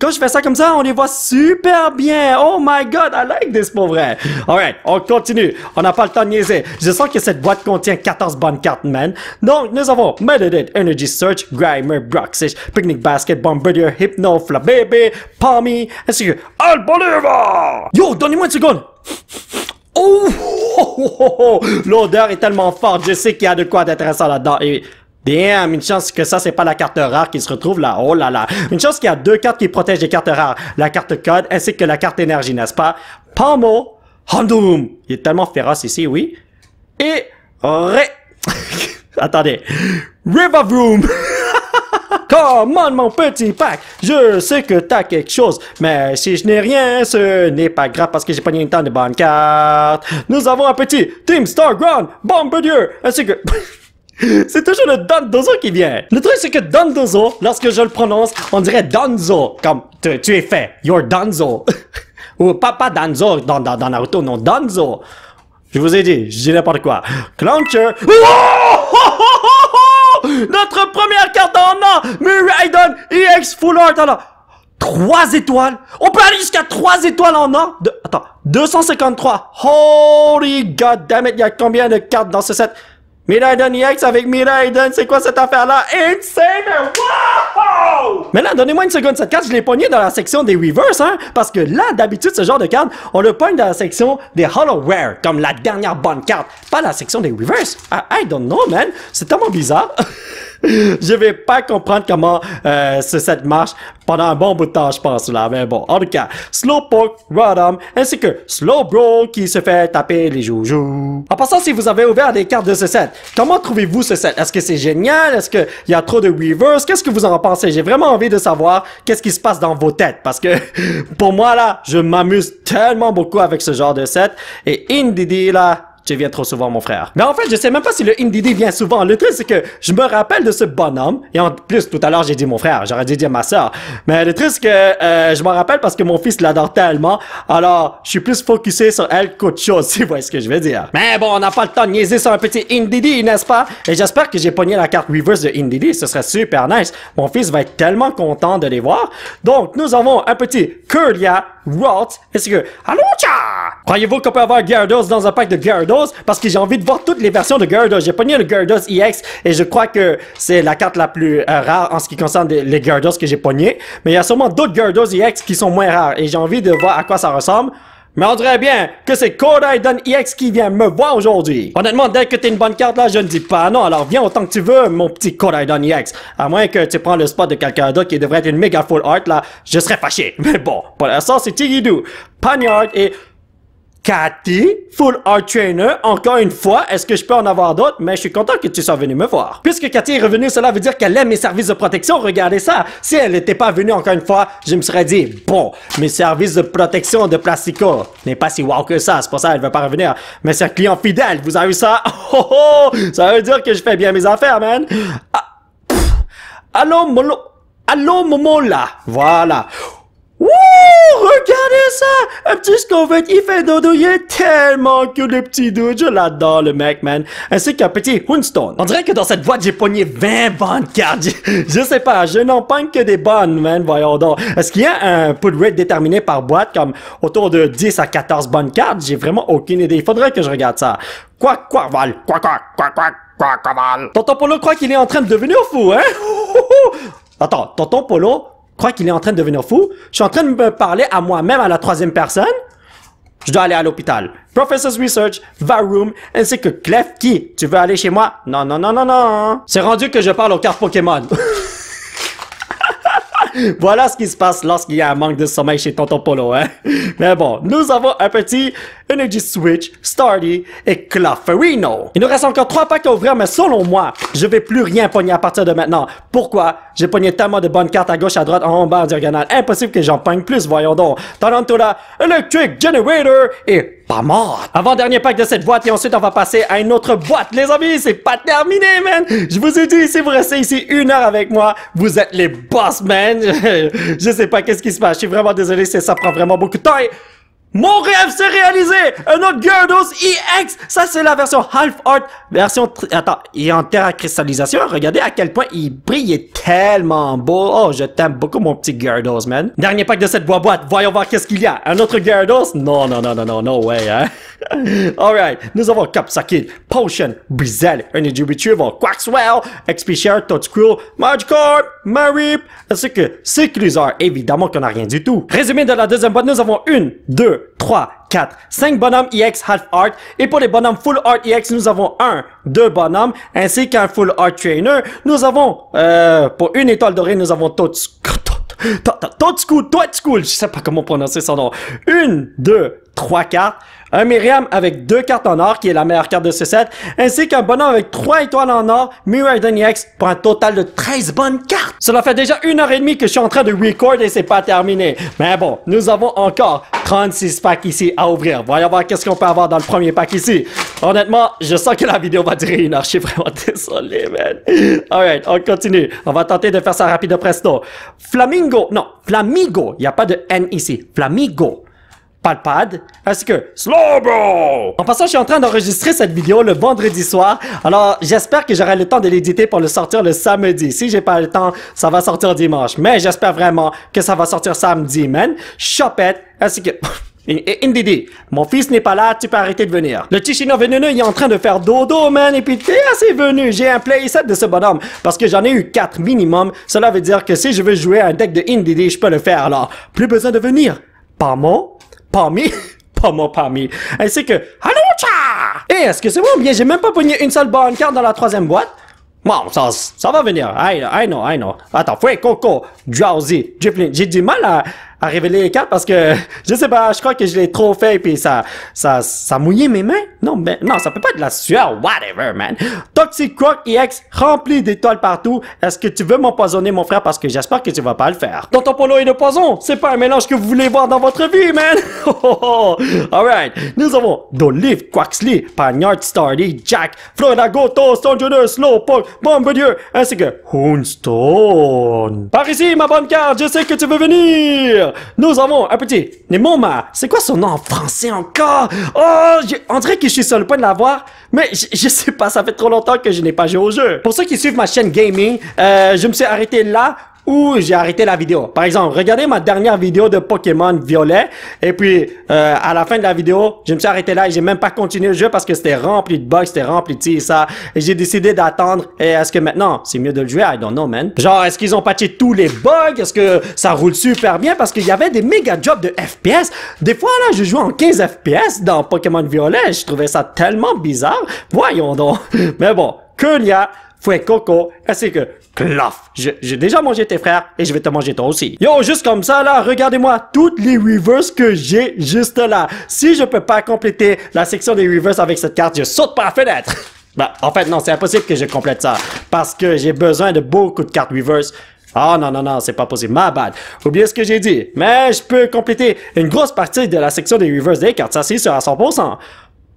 Quand je fais ça comme ça, on les voit super bien. Oh my god, I like this pour vrai. Alright, on continue. On n'a pas le temps de niaiser. Je sens que cette boîte contient 14 bonnes cartes, man. Donc, nous avons Meditate, Energy Search, Grimer, Broxish, Picnic Basket, Bombardier, Hypno, Flabébé, Pommy, ainsi que Alboliva! Yo, donnez-moi une seconde! Oh! oh, oh, oh L'odeur est tellement forte, je sais qu'il y a de quoi d'intéressant là-dedans. Et Damn, une chance que ça, c'est pas la carte rare qui se retrouve là. Oh là là. Une chance qu'il y a deux cartes qui protègent les cartes rares. La carte code ainsi que la carte énergie, n'est-ce pas? Pomo Handoum. Il est tellement féroce ici, oui. Et, Ré... Attendez. Come on, mon petit pack. Je sais que t'as quelque chose, mais si je n'ai rien, ce n'est pas grave parce que j'ai pas eu une temps de bonnes cartes. Nous avons un petit Team Star Starground, Bombardier, ainsi que... C'est toujours le Don Dozo qui vient. Le truc, c'est que Don Dozo, lorsque je le prononce, on dirait Donzo. Comme, tu, es fait. You're Donzo. Ou Papa Danzo dans, dans, dans Naruto. Non, Donzo. Je vous ai dit, je dis n'importe quoi. Clancher. Notre première carte en a Muraidon EX Full Art Trois étoiles On peut aller jusqu'à trois étoiles en a de, Attends, 253 Holy god damn it, il y a combien de cartes dans ce set Miraiden EX avec Miraiden, c'est quoi cette affaire-là? Insane! Wow! Mais là, donnez-moi une seconde, cette carte, je l'ai pognée dans la section des reverse, hein? Parce que là, d'habitude, ce genre de carte, on le pogne dans la section des Hollowware, comme la dernière bonne carte. Pas la section des reverse. Ah, I, don't know, man. C'est tellement bizarre. je vais pas comprendre comment euh, cette marche pendant un bon bout de temps, je pense, là. Mais bon, en tout cas, Slowpoke, Random, ainsi que Slowbro qui se fait taper les joujoux. En passant, si vous avez ouvert des cartes de ce set, comment trouvez-vous ce set? Est-ce que c'est génial? Est-ce qu'il y a trop de Weavers? Qu'est-ce que vous en pensez? J'ai vraiment envie de savoir qu'est-ce qui se passe dans vos têtes parce que pour moi, là, je m'amuse tellement beaucoup avec ce genre de set et Indidi, là, je viens trop souvent, mon frère. Mais en fait, je sais même pas si le MDD vient souvent. Le truc, c'est que je me rappelle de ce bonhomme. Et en plus, tout à l'heure, j'ai dit mon frère, j'aurais dû dire ma soeur. Mais le truc, c'est que euh, je m'en rappelle parce que mon fils l'adore tellement. Alors, je suis plus focusé sur elle qu'autre chose, si vous voyez ce que je veux dire. Mais bon, on n'a pas le temps de niaiser sur un petit MDD, n'est-ce pas? Et j'espère que j'ai pogné la carte reverse de MDD. Ce serait super nice. Mon fils va être tellement content de les voir. Donc, nous avons un petit Curlia Rot. Est-ce que... Allô, tcha! Croyez-vous qu'on peut avoir Gyarados dans un pack de Gyarados? Parce que j'ai envie de voir toutes les versions de Gyarados. J'ai pogné le Gyarados EX et je crois que c'est la carte la plus euh, rare en ce qui concerne les Gyarados que j'ai pogné. Mais il y a sûrement d'autres Gyarados EX qui sont moins rares et j'ai envie de voir à quoi ça ressemble. Mais on dirait bien que c'est Kodaidon EX qui vient me voir aujourd'hui. Honnêtement, dès que t'es une bonne carte là, je ne dis pas non, alors viens autant que tu veux, mon petit Kodaidon EX. À moins que tu prends le spot de quelqu'un d'autre qui devrait être une méga full art là, je serais fâché. Mais bon, pour l'instant, c'est Tigidou, Panyard et Cathy, Full Art Trainer, encore une fois, est-ce que je peux en avoir d'autres? Mais je suis content que tu sois venu me voir. Puisque Cathy est revenue, cela veut dire qu'elle aime mes services de protection, regardez ça! Si elle n'était pas venue encore une fois, je me serais dit, bon, mes services de protection de Plastico n'est pas si wow que ça, c'est pour ça qu'elle ne veut pas revenir. Mais c'est un client fidèle, vous avez vu ça? Oh, oh, oh, ça veut dire que je fais bien mes affaires, man! Ah, pfff, allô, molo, allô, Momola! Voilà! Wouh! Regardez ça! Un petit scovet, il fait dodo, il est tellement que le petit dude. Je l'adore, le mec, man. Ainsi qu'un petit Hoonstone. On dirait que dans cette boîte, j'ai pogné 20 bonnes cartes. Je, sais pas, je n'en pogne que des bonnes, man. Voyons donc. Est-ce qu'il y a un pull rate déterminé par boîte, comme autour de 10 à 14 bonnes cartes? J'ai vraiment aucune idée. Il faudrait que je regarde ça. Quoi, quoi, Val? Quoi, quoi, quoi, quoi, quoi, quoi, Val? Tonton Polo croit qu'il est en train de devenir fou, hein? Attends, Tonton Polo crois qu'il est en train de devenir fou. Je suis en train de me parler à moi-même, à la troisième personne. Je dois aller à l'hôpital. Professor's Research, Varum, ainsi que Clef qui, tu veux aller chez moi? Non, non, non, non, non. C'est rendu que je parle aux cartes Pokémon. voilà ce qui se passe lorsqu'il y a un manque de sommeil chez Tonton Polo, hein. Mais bon, nous avons un petit Energy Switch, Stardy et Clafferino. Il nous reste encore trois packs à ouvrir, mais selon moi, je vais plus rien pogner à partir de maintenant. Pourquoi? J'ai pogné tellement de bonnes cartes à gauche, à droite, en haut, en bas, en diagonale. Impossible que j'en pogne plus, voyons donc. Tarantula, Electric Generator et pas mort. Avant-dernier pack de cette boîte et ensuite on va passer à une autre boîte. Les amis, c'est pas terminé, man! Je vous ai dit, si vous restez ici une heure avec moi, vous êtes les boss, man! je sais pas qu'est-ce qui se passe. Je suis vraiment désolé, ça prend vraiment beaucoup de temps mon rêve s'est réalisé! Un autre Gyarados EX! Ça, c'est la version half ART, version... Attends, il est en terre à cristallisation. Regardez à quel point il brille, est tellement beau. Oh, je t'aime beaucoup, mon petit Gyarados, man. Dernier pack de cette boîte. Voyons voir qu'est-ce qu'il y a. Un autre Gyarados? Non, non, non, non, non, no way, hein. Alright, nous avons Capsakid, Potion, Brizel, Energy Retrieval, Quaxwell, XP Share, Magic Magikarp, Marip, ainsi que Cyclusor, évidemment qu'on a rien du tout. Résumé de la deuxième boîte, nous avons une, deux, trois, 4, 5 bonhommes EX Half Art, et pour les bonhommes Full Art EX, nous avons 1, 2 bonhommes, ainsi qu'un Full Art Trainer. Nous avons, euh, pour une étoile dorée, nous avons School, Totsku, School, je sais pas comment prononcer son nom. 1, 2, trois cartes, un Myriam avec deux cartes en or, qui est la meilleure carte de ce set, ainsi qu'un bonhomme avec trois étoiles en or, Mirror X, pour un total de 13 bonnes cartes. Cela fait déjà une heure et demie que je suis en train de record et c'est pas terminé. Mais bon, nous avons encore 36 packs ici à ouvrir. Voyons voir qu'est-ce qu'on peut avoir dans le premier pack ici. Honnêtement, je sens que la vidéo va durer une heure. Je suis vraiment désolé, man. Alright, on continue. On va tenter de faire ça rapide presto. Flamingo. Non, Flamigo. Il n'y a pas de N ici. Flamigo ainsi que En passant, je suis en train d'enregistrer cette vidéo le vendredi soir, alors j'espère que j'aurai le temps de l'éditer pour le sortir le samedi. Si j'ai pas le temps, ça va sortir dimanche, mais j'espère vraiment que ça va sortir samedi, man. Chopette, ainsi que... ndd mon fils n'est pas là, tu peux arrêter de venir. Le Tichino venenu, il est en train de faire dodo, man, et puis t'es assez venu. J'ai un playset de ce bonhomme, parce que j'en ai eu quatre minimum. Cela veut dire que si je veux jouer à un deck de Indidi je peux le faire, alors plus besoin de venir. Pas moi. Pommy, pas moi me. ainsi que Hanucha! Et eh, est-ce que c'est bon bien, j'ai même pas pogné une seule bonne carte dans la troisième boîte? Bon, ça, ça va venir. I, I know, I know. Attends, Fouet, Coco, Drowsy, Jiplin. J'ai du mal à, à révéler les cartes parce que je sais pas, je crois que je l'ai trop fait puis ça, ça, ça mouillait mes mains. Non, mais non, ça peut pas être de la sueur, whatever, man. Toxic Croc EX rempli d'étoiles partout. Est-ce que tu veux m'empoisonner, mon frère, parce que j'espère que tu vas pas le faire. Tonton Polo et le poison, c'est pas un mélange que vous voulez voir dans votre vie, man. Alright, nous avons Dolive, Quaxley, Pagnard, Stardy, Jack, Florida Goto, Slowpoke, Bombardier, ainsi que Hoonstone. Par ici, ma bonne carte, je sais que tu veux venir nous avons un petit Nemoma. C'est quoi son nom en français encore? Oh, on dirait que je suis sur le point de l'avoir, mais je sais pas, ça fait trop longtemps que je n'ai pas joué au jeu. Pour ceux qui suivent ma chaîne gaming, euh, je me suis arrêté là où j'ai arrêté la vidéo. Par exemple, regardez ma dernière vidéo de Pokémon Violet. Et puis, euh, à la fin de la vidéo, je me suis arrêté là et j'ai même pas continué le jeu parce que c'était rempli de bugs, c'était rempli de ça. Et j'ai décidé d'attendre. Et est-ce que maintenant, c'est mieux de le jouer? I don't know, man. Genre, est-ce qu'ils ont patché tous les bugs? Est-ce que ça roule super bien? Parce qu'il y avait des méga jobs de FPS. Des fois, là, je jouais en 15 FPS dans Pokémon Violet. Je trouvais ça tellement bizarre. Voyons donc. Mais bon, que y a, fouet Coco. que je J'ai déjà mangé tes frères et je vais te manger toi aussi. Yo, juste comme ça là, regardez-moi toutes les reverse que j'ai juste là. Si je peux pas compléter la section des reverse avec cette carte, je saute par la fenêtre. bah, en fait non, c'est impossible que je complète ça parce que j'ai besoin de beaucoup de cartes reverse. oh, non, non, non, c'est pas possible. Ma bad. Oubliez ce que j'ai dit. Mais je peux compléter une grosse partie de la section des reverse des cartes. Ça, c'est à 100%.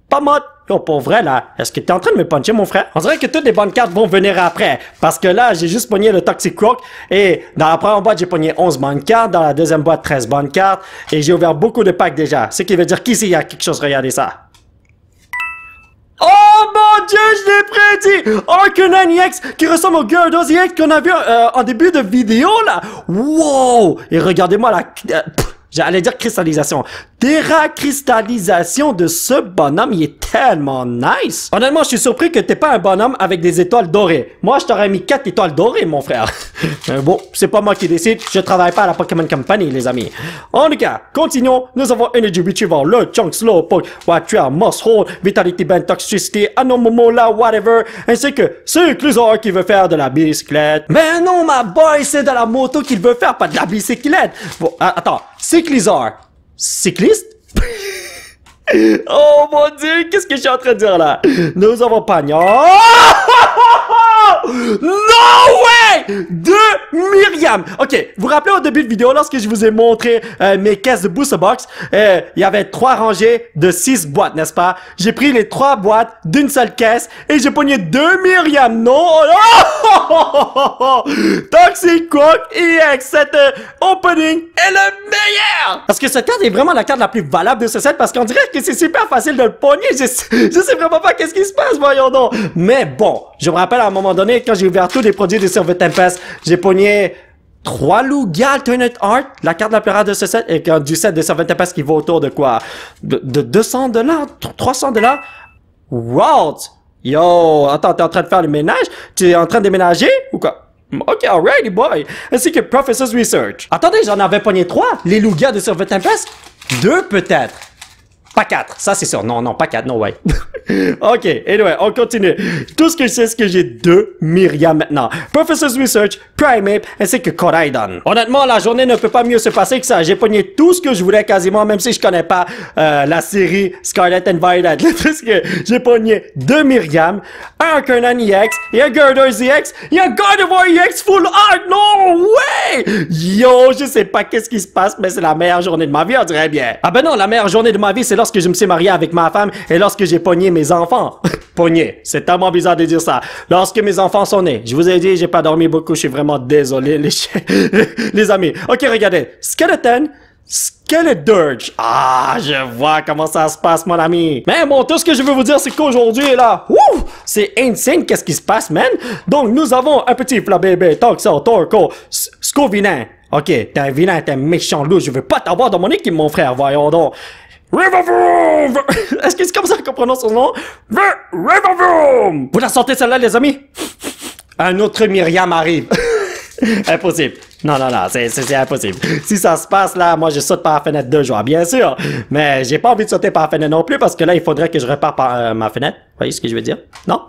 Pas mode. Yo, pour vrai, là, est-ce que t'es en train de me puncher, mon frère? On dirait que toutes les bonnes cartes vont venir après. Parce que là, j'ai juste pogné le Toxic Rock. Et dans la première boîte, j'ai pogné 11 bonnes cartes. Dans la deuxième boîte, 13 bonnes cartes. Et j'ai ouvert beaucoup de packs déjà. Ce qui veut dire qu'ici, il y a quelque chose. Regardez ça. Oh mon dieu, je l'ai prédit! Arcanine EX qui ressemble au Gyarados EX qu'on a vu euh, en début de vidéo, là! Wow! Et regardez-moi la... Euh, J'allais dire cristallisation. Déracristallisation cristallisation de ce bonhomme, il est tellement nice. Honnêtement, je suis surpris que t'es pas un bonhomme avec des étoiles dorées. Moi, je t'aurais mis quatre étoiles dorées, mon frère. Mais euh, bon, c'est pas moi qui décide. Je travaille pas à la Pokémon Company, les amis. En tout cas, continuons. Nous avons Energy Retriever, le Chunk Slowpoke, Moss Hole, Vitality Band, Toxicity, Anomomola, whatever, ainsi que Cyclusor qui veut faire de la bicyclette. Mais non, ma boy, c'est de la moto qu'il veut faire, pas de la bicyclette. Bon, ah, attends cycliseur. Cycliste? oh mon dieu, qu'est-ce que je suis en train de dire là? Nous avons Pagnon. No way! De Myriam. OK, vous vous rappelez au début de vidéo, lorsque je vous ai montré euh, mes caisses de Booster Box, euh, il y avait trois rangées de six boîtes, n'est-ce pas? J'ai pris les trois boîtes d'une seule caisse et j'ai pogné deux Myriam, non? Oh, Toxic Cook EX, cet euh, opening est le meilleur! Parce que cette carte est vraiment la carte la plus valable de ce set parce qu'on dirait que c'est super facile de le pogner. Je, je sais vraiment pas qu'est-ce qui se passe, voyons donc. Mais bon, je me rappelle à un moment donné, quand j'ai ouvert tous les produits de Silver Tempest, j'ai pogné trois Lugia Alternate Art, la carte la plus rare de ce set, et du set de Silver Tempest qui vaut autour de quoi? De, 200 dollars? 300 dollars? Yo, attends, t'es en train de faire le ménage? Tu es en train de déménager? Ou quoi? Ok, alrighty boy! Ainsi que Professor's Research. Attendez, j'en avais pogné trois! Les Lugia de Silver Tempest? Deux peut-être! Pas quatre. ça c'est sûr. Non, non, pas quatre. non, ouais. ok, anyway, on continue. Tout ce que je sais, c'est que j'ai deux Myriam maintenant. Professor's Research, Primeape, ainsi que Coraidon. Honnêtement, la journée ne peut pas mieux se passer que ça. J'ai pogné tout ce que je voulais quasiment, même si je connais pas euh, la série Scarlet and Violet. Parce que j'ai pogné deux Myriam, un Conan EX, et un Girders EX, et un God of EX Full Art. No way! Yo, je sais pas qu'est-ce qui se passe, mais c'est la meilleure journée de ma vie, on dirait bien. Ah ben non, la meilleure journée de ma vie, c'est lorsque je me suis marié avec ma femme et lorsque j'ai pogné mes enfants. pogné, c'est tellement bizarre de dire ça. Lorsque mes enfants sont nés, je vous ai dit, j'ai pas dormi beaucoup, je suis vraiment désolé, les, les amis. Ok, regardez, Skeleton, dirge. Ah, je vois comment ça se passe, mon ami. Mais bon, tout ce que je veux vous dire, c'est qu'aujourd'hui, là, wouh, c'est insane qu'est-ce qui se passe, man. Donc, nous avons un petit flabébé, toxo, torco, scovinin. Ok, t'es un vilain, t'es un méchant loup, je veux pas t'avoir dans mon équipe, mon frère, voyons donc. REVERBOOM! Est-ce que c'est comme ça qu'on prononce son nom V-REVERBOOM! Vous la sortez celle-là, les amis Un autre Myriam arrive. impossible. Non, non, non, c'est impossible. Si ça se passe, là, moi, je saute par la fenêtre de joie, bien sûr. Mais j'ai pas envie de sauter par la fenêtre non plus parce que là, il faudrait que je repars par euh, ma fenêtre. Vous voyez ce que je veux dire? Non?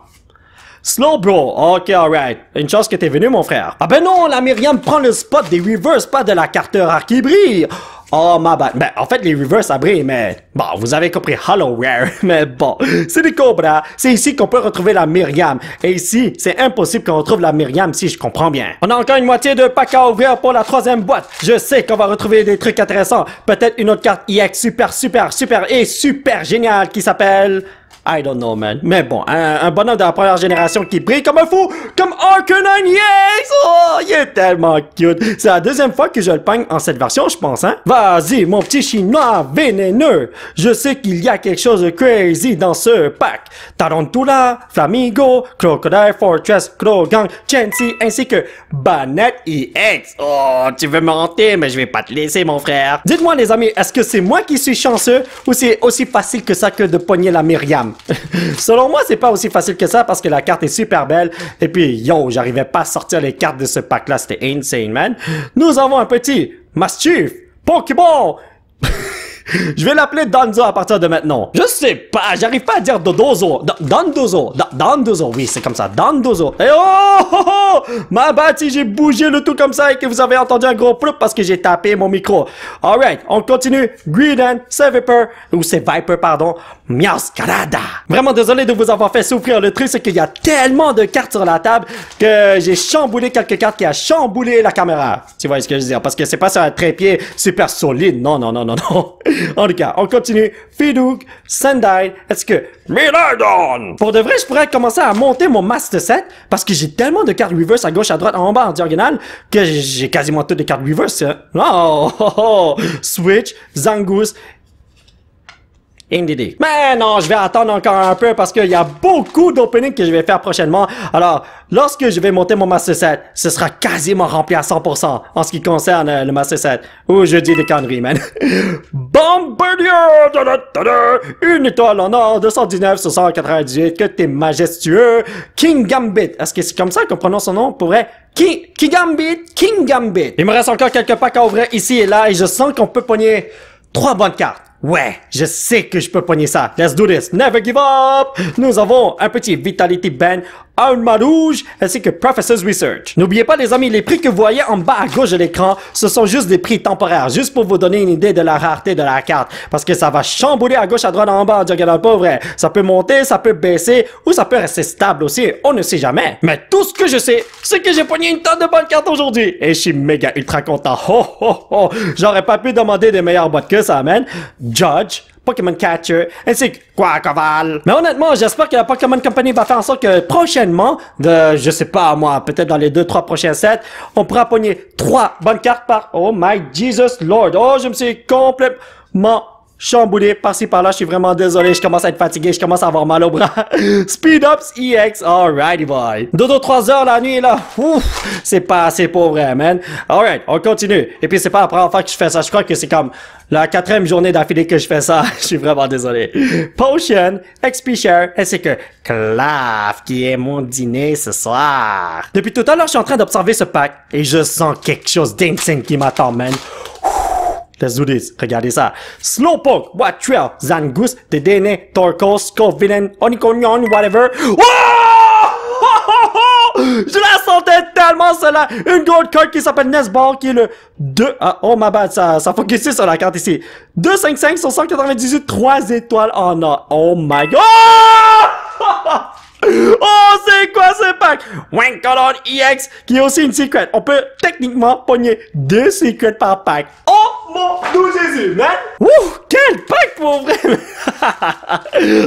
Slow bro, ok alright. Une chance que t'es venu mon frère. Ah ben non, la Myriam prend le spot des reverse, pas de la carteur qui Oh, ma bad. Ben, en fait, les reverse abris, mais bon, vous avez compris. Hollowware. Mais bon, c'est des cobras. C'est ici qu'on peut retrouver la Myriam. Et ici, c'est impossible qu'on retrouve la Myriam si je comprends bien. On a encore une moitié de pack à ouvrir pour la troisième boîte. Je sais qu'on va retrouver des trucs intéressants. Peut-être une autre carte IX super, super, super et super géniale qui s'appelle... I don't know, man. Mais bon, un, bonhomme de la première génération qui brille comme un fou, comme Arcanine, yes! Oh, il est tellement cute. C'est la deuxième fois que je le peigne en cette version, je pense, hein? Vas-y, mon petit chinois vénéneux. Je sais qu'il y a quelque chose de crazy dans ce pack. Tarantula, Flamingo, Crocodile Fortress, Cro-Gang, Chansey, ainsi que Banette EX. Oh, tu veux me hanter, mais je vais pas te laisser, mon frère. Dites-moi, les amis, est-ce que c'est moi qui suis chanceux ou c'est aussi facile que ça que de pogner la Myriam? Selon moi, c'est pas aussi facile que ça parce que la carte est super belle. Et puis, yo, j'arrivais pas à sortir les cartes de ce pack-là. C'était insane, man. Nous avons un petit Mastiff Pokémon Je vais l'appeler Danzo à partir de maintenant. Je sais pas, j'arrive pas à dire Dodozo. Dandozo. Dandozo, oui, c'est comme ça. Dandozo. Eh oh, oh, oh, oh. Ma bâtie, j'ai bougé le tout comme ça et que vous avez entendu un gros ploup parce que j'ai tapé mon micro. Alright, on continue. Green c'est Viper, ou c'est Viper, pardon. canada Vraiment désolé de vous avoir fait souffrir. Le truc, c'est qu'il y a tellement de cartes sur la table que j'ai chamboulé quelques cartes qui a chamboulé la caméra. Tu vois ce que je veux dire? Parce que c'est pas sur un trépied super solide. Non, non, non, non, non. en tout cas, on continue. Fidouk, Sendai, est-ce que... Miladon! Pour de vrai, je pourrais commencer à monter mon Master Set parce que j'ai tellement de cartes reverse à gauche, à droite, en bas, en diagonale que j'ai quasiment toutes les cartes reverse. Hein. Oh, oh, Switch, Zangus NDD. Mais non, je vais attendre encore un peu parce qu'il y a beaucoup d'openings que je vais faire prochainement. Alors, lorsque je vais monter mon Master 7, ce sera quasiment rempli à 100% en ce qui concerne euh, le Master 7. Oh, je dis des conneries, man. Bombardier! Une étoile en or, 219 sur 198, que t'es majestueux. King Gambit. Est-ce que c'est comme ça qu'on prononce son nom? Pourrait King, King Gambit, King Gambit. Il me reste encore quelques packs à ouvrir ici et là et je sens qu'on peut pogner trois bonnes cartes. Ouais, je sais que je peux pogner ça. Let's do this. Never give up. Nous avons un petit Vitality Band un Rouge ainsi que Professors Research. N'oubliez pas les amis, les prix que vous voyez en bas à gauche de l'écran, ce sont juste des prix temporaires, juste pour vous donner une idée de la rareté de la carte, parce que ça va chambouler à gauche, à droite, en bas, en diagonale, pas vrai. Ça peut monter, ça peut baisser, ou ça peut rester stable aussi, on ne sait jamais. Mais tout ce que je sais, c'est que j'ai pogné une tonne de bonnes cartes aujourd'hui, et je suis méga ultra content. Ho, ho, ho. J'aurais pas pu demander des meilleures boîtes que ça, man. Judge, Pokémon Catcher, ainsi que Quackoval. Mais honnêtement, j'espère que la Pokémon Company va faire en sorte que prochainement, de, je sais pas moi, peut-être dans les 2-3 prochains sets, on pourra pogner trois bonnes cartes par... Oh my Jesus Lord, oh je me suis complètement chamboulé par-ci par-là. Je suis vraiment désolé, je commence à être fatigué, je commence à avoir mal au bras. Speed Ups EX, alrighty boy. Dodo 3 heures la nuit là, ouf, c'est pas assez pour vrai, man. Alright, on continue. Et puis c'est pas la première fois que je fais ça, je crois que c'est comme la quatrième journée d'affilée que je fais ça. je suis vraiment désolé. Potion, XP Share, c'est que claf qui est mon dîner ce soir. Depuis tout à l'heure, je suis en train d'observer ce pack et je sens quelque chose d'insane qui m'attend, man. Let's do this. Regardez ça. Slowpoke, Watcher, Zangoose, Tdn, Torkos, Covenant, Onikonion, whatever. Oh Je la sentais tellement cela! Une gold card qui s'appelle Nesbar qui est le 2... Ah, oh ma bad, ça, ça focus sur la carte ici. 2, 255 5, 198, 3 étoiles en or. Oh my god! Oh, c'est quoi ce pack? Wankalon EX, qui est aussi une secret. On peut techniquement pogner deux secrets par pack. Oh Wouh, Quel pack pour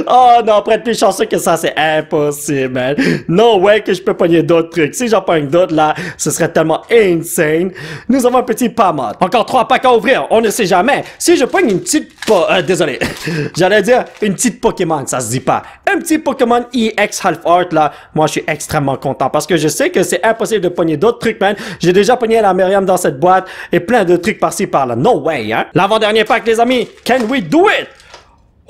oh non, après plus chanceux que ça, c'est impossible, man. No way que je peux pogner d'autres trucs. Si j'en pogne d'autres, là, ce serait tellement insane. Nous avons un petit mode. Encore trois packs à ouvrir, on ne sait jamais. Si je pogne une petite... Po euh, désolé. J'allais dire une petite Pokémon, ça se dit pas. Un petit Pokémon EX Half Heart, là, moi, je suis extrêmement content parce que je sais que c'est impossible de pogner d'autres trucs, man. J'ai déjà pogné la Myriam dans cette boîte et plein de trucs par-ci, par-là. Non. Hein? L'avant-dernier pack, les amis! Can we do it?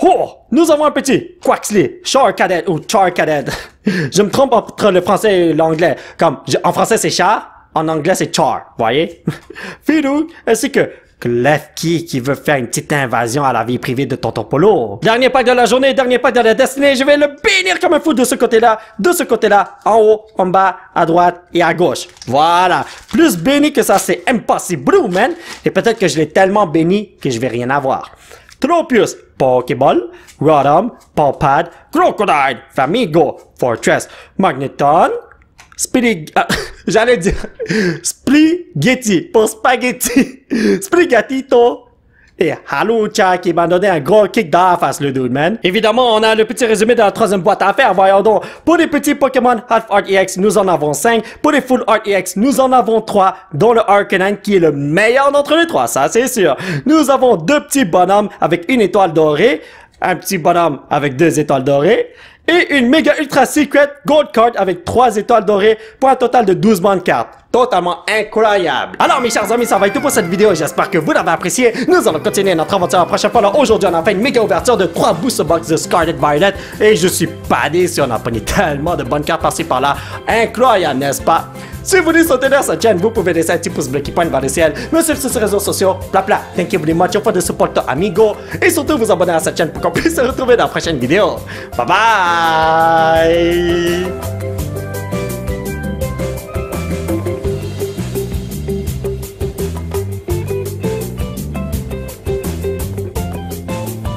Oh! Nous avons un petit Quaxley, Char Cadet ou Char Cadet. je me trompe entre le français et l'anglais. Comme, en français c'est Char, en anglais c'est Char, voyez? Fidou, ainsi que Clefki qui, veut faire une petite invasion à la vie privée de Tonton Polo. Dernier pack de la journée, dernier pack de la destinée, je vais le bénir comme un fou de ce côté-là, de ce côté-là, en haut, en bas, à droite et à gauche. Voilà. Plus béni que ça, c'est impossible, man. Et peut-être que je l'ai tellement béni que je vais rien avoir. Tropius, Pokéball, Rotom, Pawpad, Crocodile, Famigo, Fortress, Magneton, Spaghetti. Ah, j'allais dire spaghetti, pour spaghetti. Spaghettito. Et hallo, qui qui m'a donné un gros kick dans face, le dude, man. Évidemment, on a le petit résumé de la troisième boîte à faire, voyons donc. Pour les petits Pokémon Half Art EX, nous en avons cinq. Pour les Full Art EX, nous en avons trois, dont le Arcanine qui est le meilleur d'entre les trois, ça c'est sûr. Nous avons deux petits bonhommes avec une étoile dorée, un petit bonhomme avec deux étoiles dorées, et une méga ultra secret gold card avec trois étoiles dorées pour un total de 12 bonnes cartes. Totalement incroyable. Alors mes chers amis, ça va être tout pour cette vidéo. J'espère que vous l'avez apprécié. Nous allons continuer notre aventure la prochaine fois. Aujourd'hui, on a fait une méga ouverture de 3 booster box de Scarlet Violet. Et je suis pas déçu, on a pogné tellement de bonnes cartes par-ci par-là. Incroyable, n'est-ce pas? Si vous voulez soutenir cette chaîne, vous pouvez laisser un petit pouce bleu qui pointe vers le ciel, me suivre sur les réseaux sociaux, bla bla. Thank you very much for the support, amigo. Et surtout, vous abonner à cette chaîne pour qu'on puisse se retrouver dans la prochaine vidéo. Bye bye!